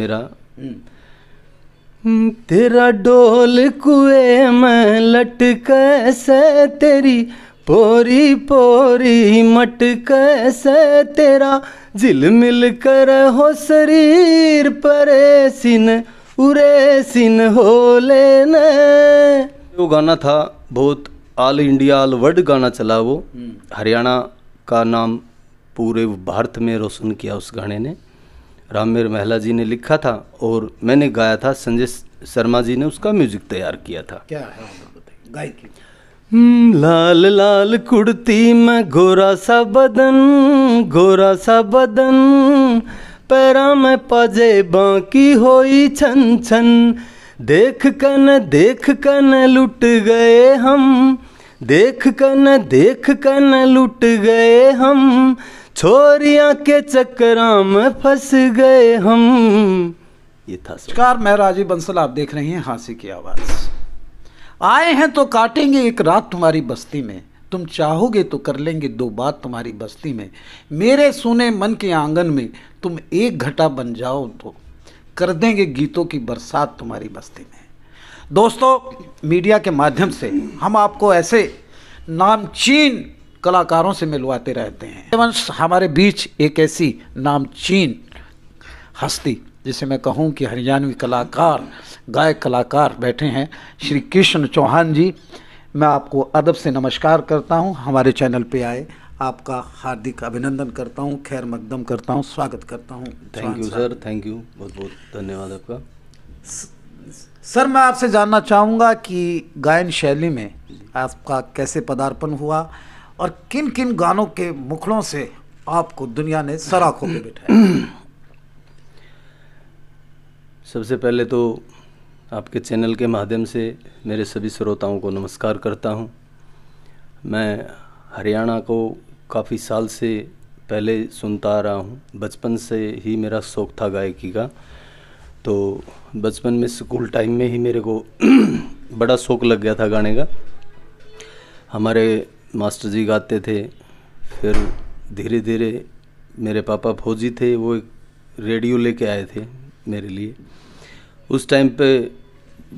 मेरा हम्म। हम्म, तेरा डोल कुएं में लटक से तेरी पोरी पोरी मटक से तेरा जिल मिल कर हो शरीर परे सिन उरे सिन हो लेने वो गाना था बहुत ऑल इंडिया ऑल वर्ल्ड गाना चला वो हम्म। हरियाणा का नाम पूरे भारत में रोशन किया उस गाने ने रामवीर महला जी ने लिखा था और मैंने गाया था संजय शर्मा जी ने उसका म्यूजिक तैयार किया था क्या है हम्म, लाल लाल कुर्ती में गोरा सा बदन गोरा सा बदन पैरा में पजे बाकी होई छन छन देख कन देख कन लुट गए हम देख कन देख कन लुट गए हम छोरिया के चक्करों में फंस गए हम ये था नमस्कार मैं राजीव बंसल आप देख रहे हैं हाँसी की आवाज़ आए हैं तो काटेंगे एक रात तुम्हारी बस्ती में तुम चाहोगे तो कर लेंगे दो बात तुम्हारी बस्ती में मेरे सुने मन के आंगन में तुम एक घटा बन जाओ तो कर देंगे गीतों की बरसात तुम्हारी बस्ती में दोस्तों मीडिया के माध्यम से हम आपको ऐसे नामचीन कलाकारों से मिलवाते रहते हैं वंश हमारे बीच एक ऐसी नामचीन हस्ती जिसे मैं कहूँ कि हरियाणवी कलाकार गायक कलाकार बैठे हैं श्री कृष्ण चौहान जी मैं आपको अदब से नमस्कार करता हूँ हमारे चैनल पे आए आपका हार्दिक अभिनंदन करता हूँ खैर मकदम करता हूँ स्वागत करता हूँ thank you sir thank you बहुत बहुत धन्यवाद आपका सर मैं आपसे जानना चाहूँगा कि गायन शैली में आपका कैसे पदार्पण हुआ और किन किन गानों के मुखड़ों से आपको दुनिया ने सराखों में बिठाया सबसे पहले तो आपके चैनल के माध्यम से मेरे सभी श्रोताओं को नमस्कार करता हूं मैं हरियाणा को काफ़ी साल से पहले सुनता आ रहा हूं बचपन से ही मेरा शौक़ था गायकी का तो बचपन में स्कूल टाइम में ही मेरे को बड़ा शौक़ लग गया था गाने का हमारे मास्टर जी गाते थे फिर धीरे धीरे मेरे पापा फौजी थे वो एक रेडियो लेके आए थे मेरे लिए उस टाइम पे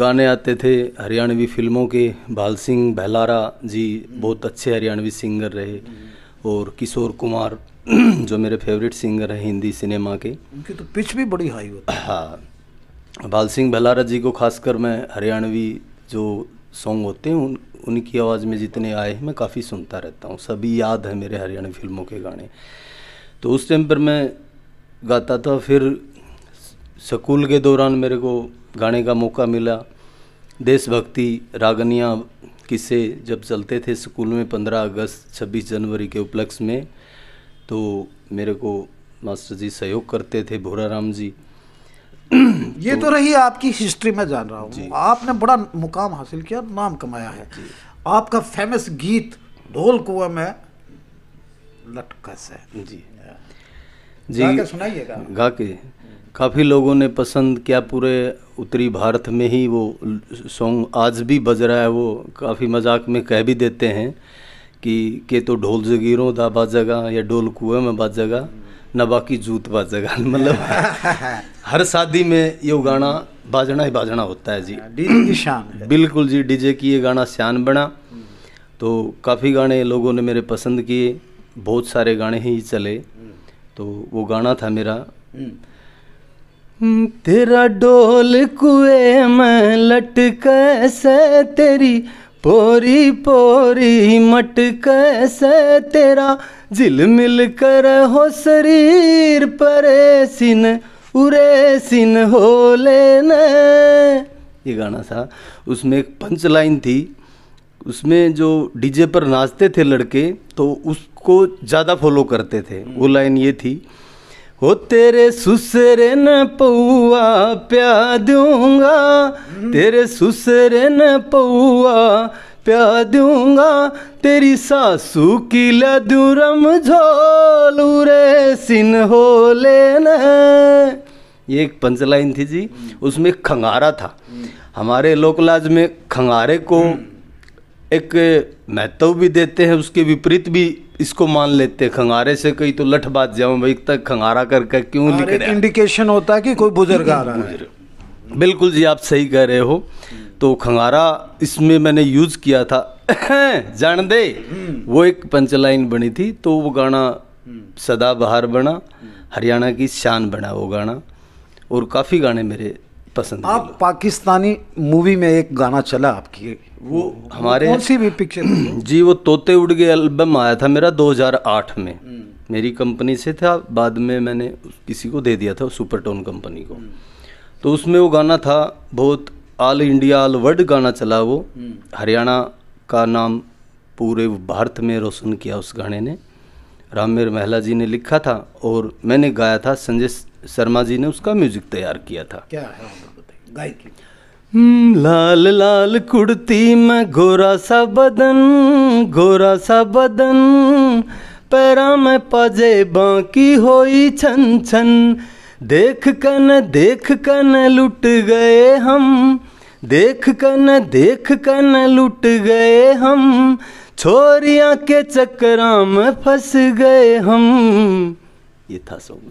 गाने आते थे हरियाणवी फिल्मों के भाल सिंह बहलारा जी बहुत अच्छे हरियाणवी सिंगर रहे और किशोर कुमार जो मेरे फेवरेट सिंगर हैं हिंदी सिनेमा के उनकी तो पिच भी बड़ी हाई होती है हाँ भाल सिंह बहलारा जी को खासकर मैं हरियाणवी जो सॉन्ग होते हैं उन उनकी आवाज़ में जितने आए हैं मैं काफ़ी सुनता रहता हूँ सभी याद है मेरे हरियाणा फिल्मों के गाने तो उस टाइम पर मैं गाता था फिर स्कूल के दौरान मेरे को गाने का मौका मिला देशभक्ति रागनिया किस्से जब चलते थे स्कूल में 15 अगस्त 26 जनवरी के उपलक्ष्य में तो मेरे को मास्टर जी सहयोग करते थे भोरा राम जी ये तो, तो रही आपकी हिस्ट्री में जान रहा हूँ आपने बड़ा मुकाम हासिल किया नाम कमाया है आपका फेमस गीत ढोल कुआ में लटकस है जी जी सुनाइएगा गा के काफ़ी लोगों ने पसंद किया पूरे उत्तरी भारत में ही वो सॉन्ग आज भी बज रहा है वो काफ़ी मजाक में कह भी देते हैं कि के तो ढोल जगीरों दा बाजगा जगह या ढोल कुएं में बाजगा जगह हम्म। बाकी जूत बाजेगा मतलब हर शादी में ये गाना बाजना ही बाजना होता है जी हाँ, डीजे की शान बिल्कुल जी डीजे की ये गाना शान बना हम्म। तो काफ़ी गाने लोगों ने मेरे पसंद किए बहुत सारे गाने ही चले हम्म। तो वो गाना था मेरा हम्म। तेरा डोल कुएं में लटक से तेरी पोरी पोरी मटक से तेरा जिल मिल कर हो शरीर परे सिन उरे सिन हो लेने ये गाना था उसमें एक पंच लाइन थी उसमें जो डीजे पर नाचते थे लड़के तो उसको ज़्यादा फॉलो करते थे वो लाइन ये थी हो तेरे सुसरे न पौआ प्या दूंगा तेरे सुसरे न पौआ प्या दूंगा तेरी सासू की रम झोलू रे सिन हो लेना ये एक पंचलाइन थी जी उसमें खंगारा था हमारे लोकलाज में खंगारे को एक महत्व भी देते हैं उसके विपरीत भी इसको मान लेते हैं खंगारे से कहीं तो लठ बात जाऊं भाई तक खंगारा करके क्यों लिख रहे इंडिकेशन होता है कि कोई बुजुर्ग आ रहा है बिल्कुल जी आप सही कह रहे हो तो खंगारा इसमें मैंने यूज किया था जान दे हम्म। वो एक पंचलाइन बनी थी तो वो गाना हम्म। सदाबहार बना हम्म। हरियाणा की शान बना वो गाना और काफ़ी गाने मेरे पसंद आप पाकिस्तानी मूवी में एक गाना चला आपकी वो हमारे कौन सी भी पिक्चर जी वो तोते उड़ गए एल्बम आया था मेरा 2008 में मेरी कंपनी से था बाद में मैंने किसी को दे दिया था सुपर टोन कंपनी को तो उसमें वो गाना था बहुत ऑल इंडिया ऑल वर्ल्ड गाना चला वो हम्म। हरियाणा का नाम पूरे भारत में रोशन किया उस गाने ने रामवीर महला जी ने लिखा था और मैंने गाया था संजय शर्मा जी ने उसका म्यूजिक तैयार किया था क्या है हम्म, लाल लाल कुर्ती में गोरा सा बदन गोरा सा बदन पैरा में पजे बाकी होई छन छन देख कन देख कन लुट गए हम देख कन देख कन लुट गए हम छोरिया के चक्करा में फंस गए हम ये था सॉन्ग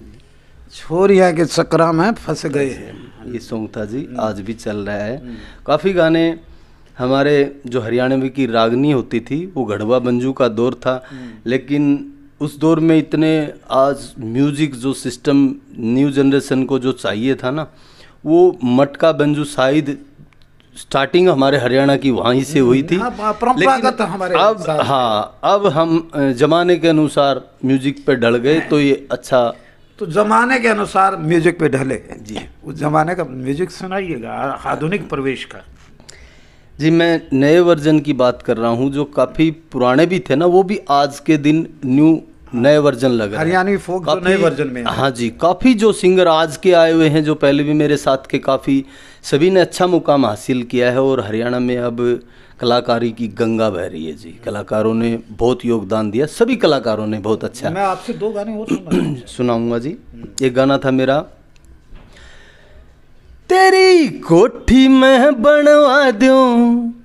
छोरिया के चक्रा में फंस गए हैं हाँ, ये सॉन्ग था जी आज भी चल रहा है काफ़ी गाने हमारे जो हरियाणवी की रागनी होती थी वो गढ़वा बंजू का दौर था हम्म। लेकिन उस दौर में इतने आज म्यूजिक जो सिस्टम न्यू जनरेशन को जो चाहिए था ना वो मटका बंजू शायद स्टार्टिंग हमारे हरियाणा की वहीं से हुई थी हाँ, हाँ, परंपरागत हमारे अब हाँ अब हम जमाने के अनुसार म्यूजिक पे ढल गए तो ये अच्छा तो जमाने के अनुसार म्यूजिक पे ढले जी उस जमाने का म्यूजिक सुनाइएगा आधुनिक प्रवेश का जी मैं नए वर्जन की बात कर रहा हूँ जो काफ़ी पुराने भी थे ना वो भी आज के दिन न्यू हाँ। नए वर्जन लगा हरियाणवी फोक जो नए वर्जन में हाँ जी काफ़ी जो सिंगर आज के आए हुए हैं जो पहले भी मेरे साथ के काफ़ी सभी ने अच्छा मुकाम हासिल किया है और हरियाणा में अब कलाकारी की गंगा बह रही है जी कलाकारों ने बहुत योगदान दिया सभी कलाकारों ने बहुत अच्छा मैं आपसे दो गाने और सुनाऊंगा जी एक गाना था मेरा तेरी कोठी में बनवा दूँ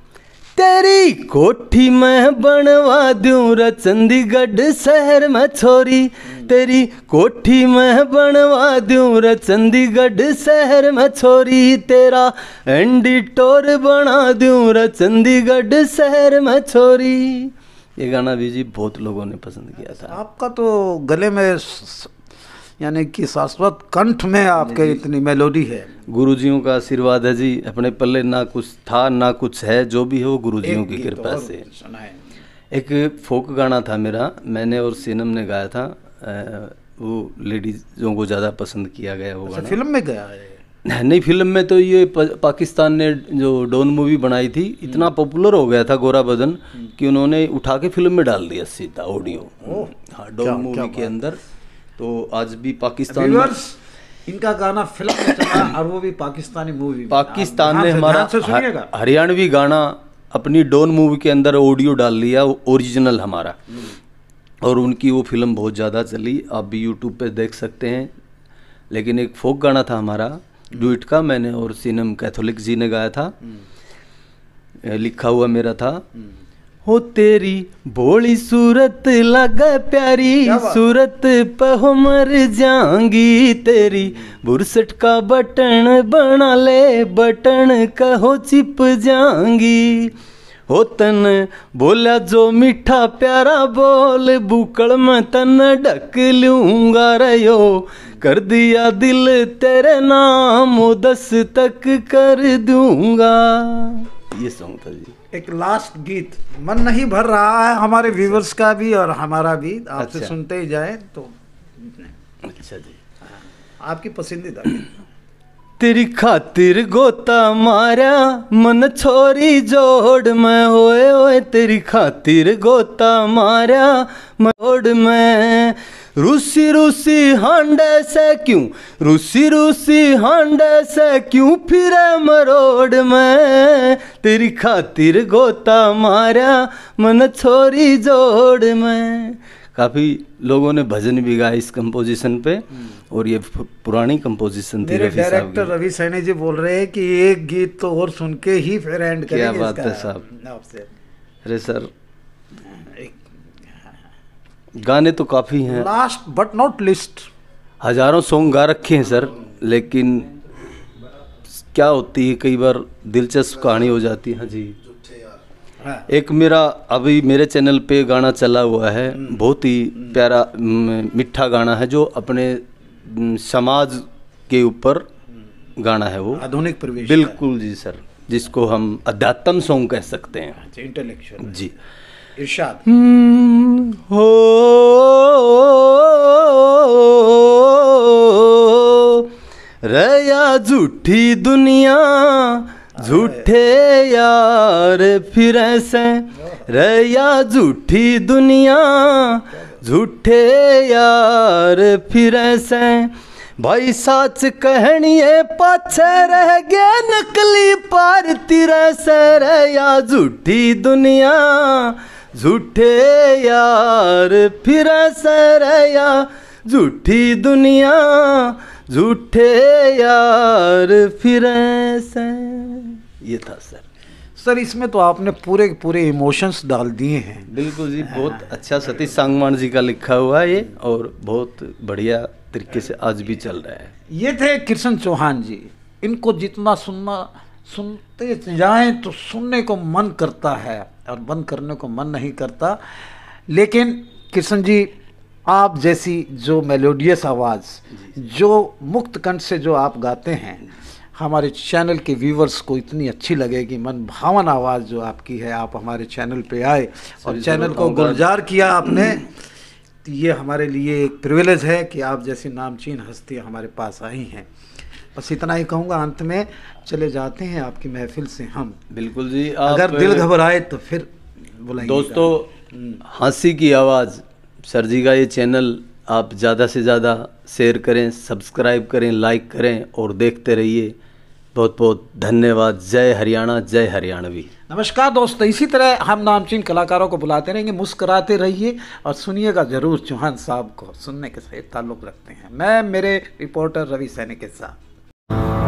तेरी कोठी मैं बनवा दूँ र चंडीगढ़ शहर में छोरी तेरी कोठी मैं बनवा दूँ र चंडीगढ़ शहर में छोरी तेरा एंडी टोर बना दूँ र चंडीगढ़ शहर में छोरी ये गाना भी जी बहुत लोगों ने पसंद किया था आपका तो गले में यानी कि शाश्वत कंठ में आपके इतनी मेलोडी है गुरुजियों का आशीर्वाद है जी अपने पल्ले ना कुछ था ना कुछ है जो भी है वो गुरुजियों की कृपा से एक फोक गाना था मेरा मैंने और सीनम ने गाया था वो लेडीजों को ज़्यादा पसंद किया गया वो अच्छा, गाना फिल्म में गया है नहीं फिल्म में तो ये पाकिस्तान ने जो डोन मूवी बनाई थी हम्म। इतना पॉपुलर हो गया था गोरा बदन हम्म। कि उन्होंने उठा के फिल्म में डाल दिया सीधा ऑडियो हाँ डोन मूवी के अंदर तो आज भी पाकिस्तान इनका गाना फिल्म और वो भी पाकिस्तानी मूवी पाकिस्तान ने हमारा हरियाणवी गाना अपनी डोन मूवी के अंदर ऑडियो डाल लिया ओरिजिनल हमारा हम्म। और उनकी वो फिल्म बहुत ज़्यादा चली आप भी यूट्यूब पे देख सकते हैं लेकिन एक फोक गाना था हमारा डुइट का मैंने और सीनम कैथोलिक जी ने गाया था हम्म। लिखा हुआ मेरा था हम्म। हो तेरी भोली सूरत लग प्यारी सूरत पहो मर जाऊंगी तेरी बुरसट का बटन बना ले बटन कहो चिप जाऊंगी हो तन बोला जो मीठा प्यारा बोल बुकल में तन ढक लूंगा रहो कर दिया दिल तेरे नाम दस तक कर दूंगा ये सॉन्ग था जी एक लास्ट गीत मन नहीं भर रहा है हमारे व्यूवर्स अच्छा। का भी और हमारा भी आपसे तो अच्छा। सुनते ही जाए तो अच्छा जी हाँ, आपकी पसंदीदा तेरी खातिर गोता मारा मन छोरी जोड़ में होए होए तेरी खातिर गोता मारा मोड़ में रूसी रूसी हंड से क्यों रूसी रूसी हंड से क्यों फिर मरोड में तेरी खातिर गोता मारा मन छोरी जोड़ में काफ़ी लोगों ने भजन भी गाए इस कंपोजिशन पे हम्म। और ये पुरानी कंपोजिशन थी रवि डायरेक्टर रवि सैनी जी बोल रहे हैं कि एक गीत तो और सुन के ही फिर एंड क्या बात है साहब अरे सर गाने तो काफ़ी हैं लास्ट बट नॉट लिस्ट हजारों सॉन्ग गा रखे हैं सर लेकिन क्या होती है कई बार दिलचस्प कहानी हो जाती है हाँ जी हाँ। एक मेरा अभी मेरे चैनल पे गाना चला हुआ है हम्म। बहुत ही हम्म। प्यारा मिठा गाना है जो अपने समाज के ऊपर हम्म। गाना है वो आधुनिक प्रवेश बिल्कुल जी सर जिसको हम अध्यात्म सॉन्ग कह सकते हैं इंटेलेक्चुअल अच्छा, जी इरशाद हो झूठी दुनिया झूठे यार फिर ऐसे या झूठी दुनिया झूठे यार फिर ऐसे भाई साच कहनिए पाछे रह गया नकली पार से रे या झूठी दुनिया झूठे यार फिर रे या झूठी दुनिया झूठे यार फिर ऐसे ये था सर सर इसमें तो आपने पूरे पूरे इमोशंस डाल दिए हैं बिल्कुल जी बहुत अच्छा सतीश सांगवान जी का लिखा हुआ है ये और बहुत बढ़िया तरीके से आज भी चल रहा है ये थे कृष्ण चौहान जी इनको जितना सुनना सुनते जाएं तो सुनने को मन करता है और बंद करने को मन नहीं करता लेकिन कृष्ण जी आप जैसी जो मेलोडियस आवाज़ जो मुक्त कंठ से जो आप गाते हैं हमारे चैनल के व्यूवर्स को इतनी अच्छी लगेगी मन भावन आवाज़ जो आपकी है आप हमारे चैनल पे आए और चैनल को गुलजार किया आपने ये हमारे लिए एक प्रिविलेज है कि आप जैसी नामचीन हस्तियाँ हमारे पास आई हैं बस इतना ही कहूँगा अंत में चले जाते हैं आपकी महफिल से हम बिल्कुल जी अगर दिल घबराए तो फिर बोला दोस्तों हम्म। हंसी की आवाज़ सर जी का ये चैनल आप ज़्यादा से ज़्यादा शेयर करें सब्सक्राइब करें लाइक करें और देखते रहिए बहुत बहुत धन्यवाद जय हरियाणा जय हरियाणवी नमस्कार दोस्तों इसी तरह हम नामचीन कलाकारों को बुलाते रहेंगे मुस्कराते रहिए और सुनिएगा जरूर चौहान साहब को सुनने के साथ ताल्लुक़ रखते हैं मैं मेरे रिपोर्टर रवि सैनी के साथ